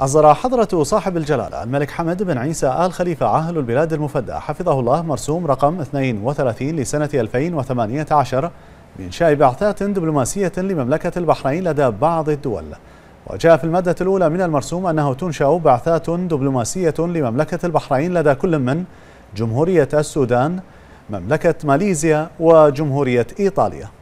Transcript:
أصدر حضرة صاحب الجلالة الملك حمد بن عيسى آل خليفة عاهل البلاد المفدى حفظه الله مرسوم رقم 32 لسنة 2018 بإنشاء بعثات دبلوماسية لمملكة البحرين لدى بعض الدول وجاء في المادة الأولى من المرسوم أنه تنشأ بعثات دبلوماسية لمملكة البحرين لدى كل من جمهورية السودان مملكة ماليزيا وجمهورية إيطاليا